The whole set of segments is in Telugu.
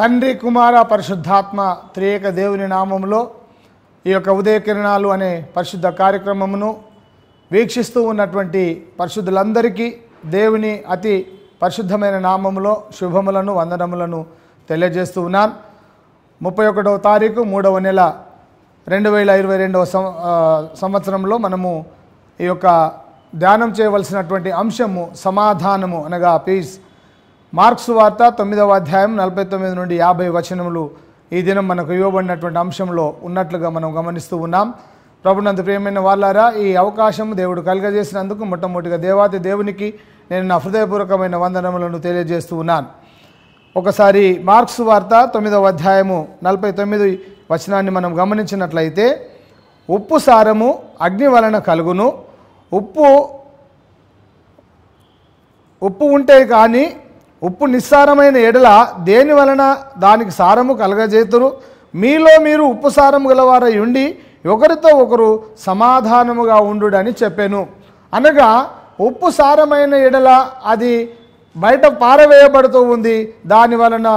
తండ్రి కుమార పరిశుద్ధాత్మ త్రియేక దేవుని నామంలో ఈ యొక్క ఉదయకిరణాలు అనే పరిశుద్ధ కార్యక్రమమును వీక్షిస్తూ ఉన్నటువంటి పరిశుద్ధులందరికీ దేవుని అతి పరిశుద్ధమైన నామములో శుభములను వందనములను తెలియజేస్తూ ఉన్నాను ముప్పై ఒకటవ తారీఖు మూడవ నెల రెండు వేల ఇరవై రెండవ సంవత్సరంలో మనము ఈ యొక్క ధ్యానం చేయవలసినటువంటి అంశము సమాధానము అనగా పీస్ మార్క్స్ వార్త తొమ్మిదవ అధ్యాయం నలభై తొమ్మిది నుండి యాభై వచనములు ఈ దినం మనకు ఇవ్వబడినటువంటి అంశంలో ఉన్నట్లుగా మనం గమనిస్తూ ఉన్నాం ప్రభునంత ప్రియమైన వాళ్ళారా ఈ అవకాశం దేవుడు కలుగజేసినందుకు మొట్టమొదటిగా దేవాతి దేవునికి నేను నా హృదయపూర్వకమైన వందనములను తెలియజేస్తూ ఉన్నాను ఒకసారి మార్క్స్ వార్త తొమ్మిదవ అధ్యాయము నలభై తొమ్మిది వచనాన్ని మనం గమనించినట్లయితే ఉప్పు సారము అగ్ని వలన కలుగును ఉప్పు ఉప్పు ఉంటే కానీ ఉప్పు నిస్సారమైన ఎడల దేని వలన దానికి సారము కలగజేతురు మీలో మీరు ఉప్పు సారము గలవారై ఉండి ఒకరితో ఒకరు సమాధానముగా ఉండుడని చెప్పాను అనగా ఉప్పు సారమైన ఎడల అది బయట పారవేయబడుతూ ఉంది దాని వలన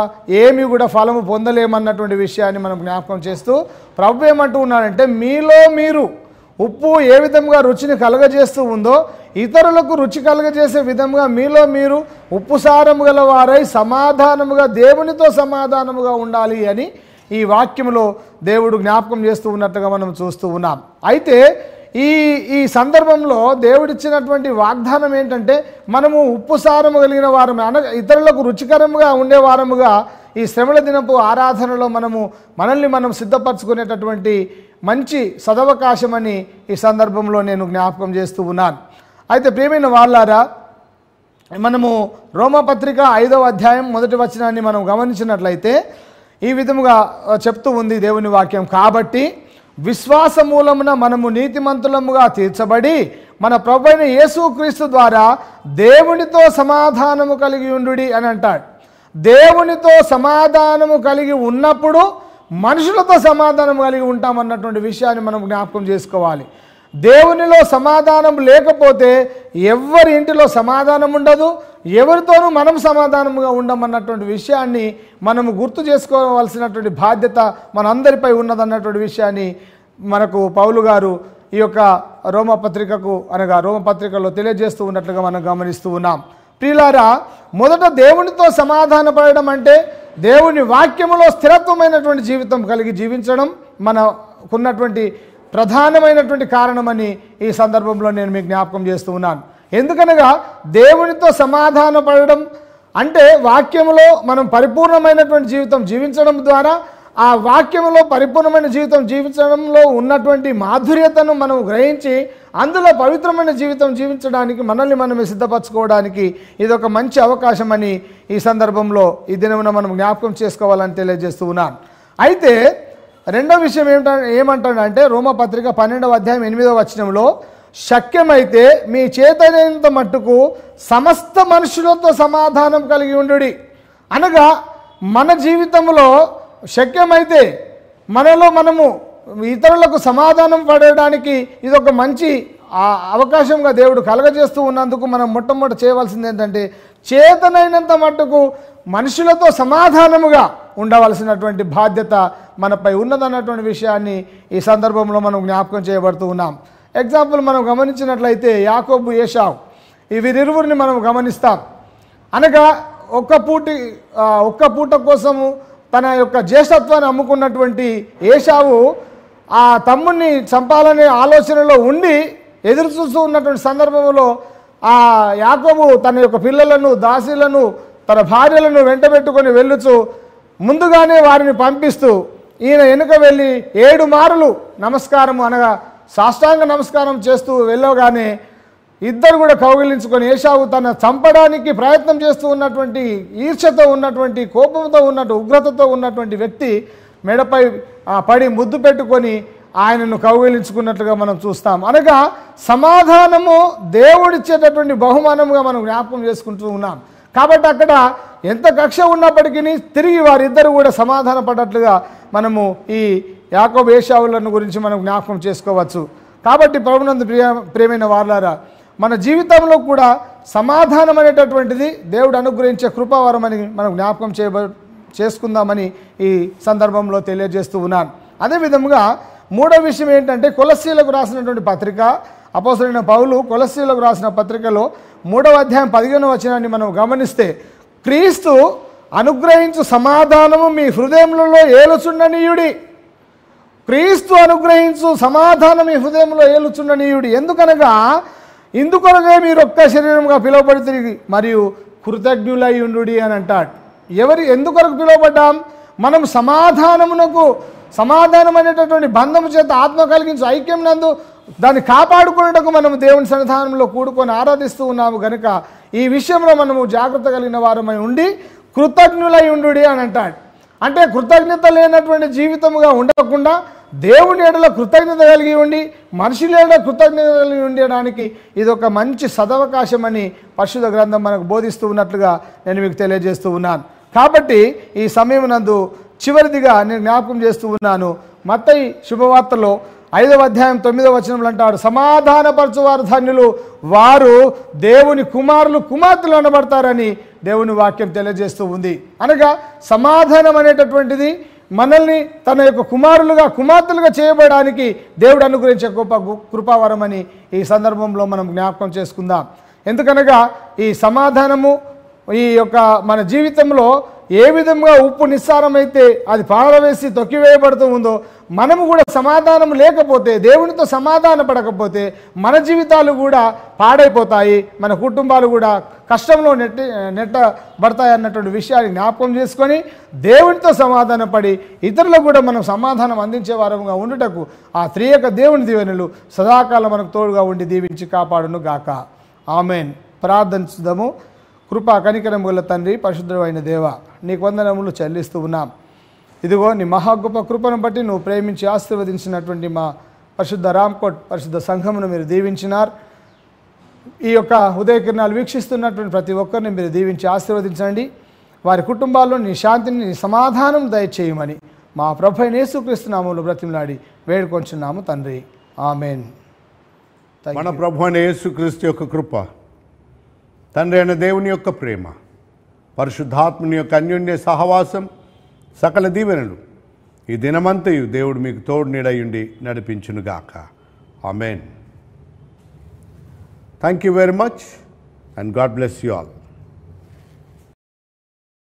ఏమి కూడా ఫలము పొందలేమన్నటువంటి విషయాన్ని మనం జ్ఞాపకం చేస్తూ ప్రభు ఏమంటూ ఉన్నాడంటే మీలో మీరు ఉప్పు ఏ విధంగా రుచిని కలగజేస్తూ ఉందో ఇతరులకు రుచి కలగజేసే విధంగా మీలో మీరు ఉప్పు సారము గల వారై సమాధానముగా దేవునితో సమాధానముగా ఉండాలి అని ఈ వాక్యంలో దేవుడు జ్ఞాపకం చేస్తూ ఉన్నట్టుగా మనం చూస్తూ ఉన్నాం అయితే ఈ ఈ సందర్భంలో దేవుడిచ్చినటువంటి వాగ్దానం ఏంటంటే మనము ఉప్పు సారము కలిగిన వారము ఇతరులకు రుచికరముగా ఉండేవారముగా ఈ శ్రమల దినపు ఆరాధనలో మనము మనల్ని మనం సిద్ధపరచుకునేటటువంటి మంచి సదవకాశమని ఈ సందర్భంలో నేను జ్ఞాపకం చేస్తూ ఉన్నాను అయితే ప్రియమైన వాళ్ళారా మనము రోమపత్రిక ఐదవ అధ్యాయం మొదటి వచనాన్ని మనం గమనించినట్లయితే ఈ విధముగా చెప్తూ ఉంది దేవుని వాక్యం కాబట్టి విశ్వాస మూలమున మనము నీతిమంతులముగా తీర్చబడి మన యేసు యేసుక్రీస్తు ద్వారా దేవునితో సమాధానము కలిగి ఉండు అని అంటాడు దేవునితో సమాధానము కలిగి ఉన్నప్పుడు మనుషులతో సమాధానం కలిగి ఉంటామన్నటువంటి విషయాన్ని మనం జ్ఞాపకం చేసుకోవాలి దేవునిలో సమాధానం లేకపోతే ఎవరి ఇంటిలో సమాధానం ఉండదు ఎవరితోనూ మనం సమాధానముగా ఉండమన్నటువంటి విషయాన్ని మనము గుర్తు చేసుకోవాల్సినటువంటి బాధ్యత మనందరిపై ఉన్నదన్నటువంటి విషయాన్ని మనకు పౌలు గారు ఈ యొక్క రోమపత్రికకు అనగా రోమపత్రికలో తెలియజేస్తూ ఉన్నట్లుగా మనం గమనిస్తూ ఉన్నాం ప్రియులారా మొదట దేవునితో సమాధానపడడం అంటే దేవుని వాక్యములో స్థిరత్వమైనటువంటి జీవితం కలిగి జీవించడం మనకున్నటువంటి ప్రధానమైనటువంటి కారణమని ఈ సందర్భంలో నేను మీకు జ్ఞాపకం చేస్తూ ఉన్నాను ఎందుకనగా దేవునితో సమాధానపడడం అంటే వాక్యములో మనం పరిపూర్ణమైనటువంటి జీవితం జీవించడం ద్వారా ఆ వాక్యంలో పరిపూర్ణమైన జీవితం జీవించడంలో ఉన్నటువంటి మాధుర్యతను మనం గ్రహించి అందులో పవిత్రమైన జీవితం జీవించడానికి మనల్ని మనమే సిద్ధపరచుకోవడానికి ఇది ఒక మంచి అవకాశం అని ఈ సందర్భంలో ఈ దినమున మనం జ్ఞాపకం చేసుకోవాలని తెలియజేస్తూ ఉన్నాను అయితే రెండో విషయం ఏమిట ఏమంటాడంటే రోమపత్రిక పన్నెండవ అధ్యాయం ఎనిమిదవ వచనంలో శక్యమైతే మీ చేతనంత మట్టుకు సమస్త మనుషులతో సమాధానం కలిగి ఉండు అనగా మన జీవితంలో శక్యమైతే మనలో మనము ఇతరులకు సమాధానం పడేయడానికి ఇది ఒక మంచి అవకాశంగా దేవుడు కలగజేస్తూ ఉన్నందుకు మనం మొట్టమొదటి చేయవలసింది ఏంటంటే చేతనైనంత మట్టుకు మనుషులతో సమాధానముగా ఉండవలసినటువంటి బాధ్యత మనపై ఉన్నదన్నటువంటి విషయాన్ని ఈ సందర్భంలో మనం జ్ఞాపకం చేయబడుతూ ఉన్నాం ఎగ్జాంపుల్ మనం గమనించినట్లయితే యాకోబు యేషావ్ ఈ వీరిరువురిని మనం గమనిస్తాం అనగా ఒక్క పూటి ఒక్క పూట కోసము తన యొక్క జ్యేష్ఠత్వాన్ని అమ్ముకున్నటువంటి ఏషావు ఆ తమ్ముడిని చంపాలనే ఆలోచనలో ఉండి ఎదురు చూస్తూ ఉన్నటువంటి సందర్భంలో ఆ యాకబు తన యొక్క పిల్లలను దాసీలను తన భార్యలను వెంటబెట్టుకొని వెళ్ళుచు ముందుగానే వారిని పంపిస్తూ ఈయన వెనుక వెళ్ళి ఏడు మారులు నమస్కారం అనగా సాష్టాంగ నమస్కారం చేస్తూ వెళ్ళగానే ఇద్దరు కూడా కౌగిలించుకొని ఏషావు తన చంపడానికి ప్రయత్నం చేస్తూ ఉన్నటువంటి ఈర్ష్యతో ఉన్నటువంటి కోపంతో ఉన్నట్టు ఉగ్రతతో ఉన్నటువంటి వ్యక్తి మెడపై పడి ముద్దు పెట్టుకొని ఆయనను కౌగిలించుకున్నట్లుగా మనం చూస్తాం అనగా సమాధానము దేవుడిచ్చేటటువంటి బహుమానముగా మనం జ్ఞాపకం చేసుకుంటూ ఉన్నాం కాబట్టి అక్కడ ఎంత కక్ష ఉన్నప్పటికీ తిరిగి వారిద్దరు కూడా సమాధాన పడ్డట్లుగా మనము ఈ యాకోబేషావులను గురించి మనం జ్ఞాపకం చేసుకోవచ్చు కాబట్టి ప్రభునందు ప్రియ ప్రియమైన వార్లారా మన జీవితంలో కూడా సమాధానం అనేటటువంటిది దేవుడు అనుగ్రహించే కృపావరం అని మనం జ్ఞాపకం చేయబ చేసుకుందామని ఈ సందర్భంలో తెలియజేస్తూ ఉన్నాను అదేవిధంగా మూడో విషయం ఏంటంటే కొలసీలకు రాసినటువంటి పత్రిక అపోసరైన పౌలు కొలసీలకు రాసిన పత్రికలో మూడవ అధ్యాయం పదిహేను వచనాన్ని మనం గమనిస్తే క్రీస్తు అనుగ్రహించు సమాధానము మీ హృదయములలో ఏలుచుండనీయుడి క్రీస్తు అనుగ్రహించు సమాధానం ఈ హృదయంలో ఏలుచుండనీయుడి ఎందుకనగా ఇందుకొరకే మీరు ఒక్క శరీరంగా పిలువబడితే మరియు కృతజ్ఞులై ఉండు అని అంటాడు ఎవరి ఎందుకొరకు పిలువబడ్డాం మనం సమాధానమునకు సమాధానం అనేటటువంటి బంధము చేత ఆత్మ కలిగించి ఐక్యం నందు దాన్ని కాపాడుకున్నటకు మనం దేవుని సన్నిధానంలో కూడుకొని ఆరాధిస్తూ ఉన్నాము కనుక ఈ విషయంలో మనము జాగ్రత్త కలిగిన వారమై ఉండి కృతజ్ఞులై ఉండు అని అంటాడు అంటే కృతజ్ఞత లేనటువంటి జీవితముగా ఉండకుండా దేవుని ఎడల కృతజ్ఞత కలిగి ఉండి మనుషుల ఎడ కృతజ్ఞత కలిగి ఉండడానికి ఇది ఒక మంచి సదవకాశం అని పరిశుద్ధ గ్రంథం మనకు బోధిస్తూ ఉన్నట్లుగా నేను మీకు తెలియజేస్తూ ఉన్నాను కాబట్టి ఈ సమయం నందు చివరిదిగా నేను జ్ఞాపకం చేస్తూ ఉన్నాను మత్తయి శుభవార్తలో ఐదవ అధ్యాయం తొమ్మిదవ వచనంలో అంటాడు సమాధానపరచువారు ధన్యులు వారు దేవుని కుమారులు కుమార్తెలు అనబడతారని దేవుని వాక్యం తెలియజేస్తూ ఉంది అనగా సమాధానం అనేటటువంటిది మనల్ని తన యొక్క కుమారులుగా కుమార్తెలుగా చేయబడడానికి దేవుడు అనుగ్రహించే గొప్ప కృపావరం అని ఈ సందర్భంలో మనం జ్ఞాపకం చేసుకుందాం ఎందుకనగా ఈ సమాధానము ఈ యొక్క మన జీవితంలో ఏ విధంగా ఉప్పు నిస్సారమైతే అది పారవేసి తొక్కివేయబడుతూ ఉందో మనము కూడా సమాధానం లేకపోతే దేవునితో సమాధాన పడకపోతే మన జీవితాలు కూడా పాడైపోతాయి మన కుటుంబాలు కూడా కష్టంలో నెట్టి నెట్టబడతాయి అన్నటువంటి విషయాన్ని జ్ఞాపకం చేసుకొని దేవునితో సమాధాన పడి ఇతరులకు కూడా మనం సమాధానం అందించే వారంగా ఉండుటకు ఆ యొక్క దేవుని దీవెనలు సదాకాలం మనకు తోడుగా ఉండి దీవించి కాపాడును గాక ఆమెన్ ప్రార్థించుదాము కృప కనికరముల తండ్రి పరిశుద్ధమైన దేవ నీకు వందనములు చెల్లిస్తూ ఉన్నాం ఇదిగో నీ మహాగొప్ప కృపను బట్టి నువ్వు ప్రేమించి ఆశీర్వదించినటువంటి మా పరిశుద్ధ రామ్కోట్ పరిశుద్ధ సంఘమును మీరు దీవించినారు ఈ యొక్క ఉదయకిరణాలు వీక్షిస్తున్నటువంటి ప్రతి ఒక్కరిని మీరు దీవించి ఆశీర్వదించండి వారి కుటుంబాల్లో నీ శాంతిని నీ సమాధానం దయచేయమని మా ప్రభు యేసుక్రీస్తునామంలో బ్రతిమలాడి వేడుకొంచున్నాము తండ్రి ఆమెన్ మన ప్రభు యేసుక్రీస్తు యొక్క కృప తండ్రి అయిన దేవుని యొక్క ప్రేమ పరిశుద్ధాత్మని యొక్క అన్యోన్య సహవాసం సకల దీవెనలు ఈ దినమంతయు దేవుడు మీకు తోడు నీడయుండి నడిపించునుగాక amen thank you very much and God bless you all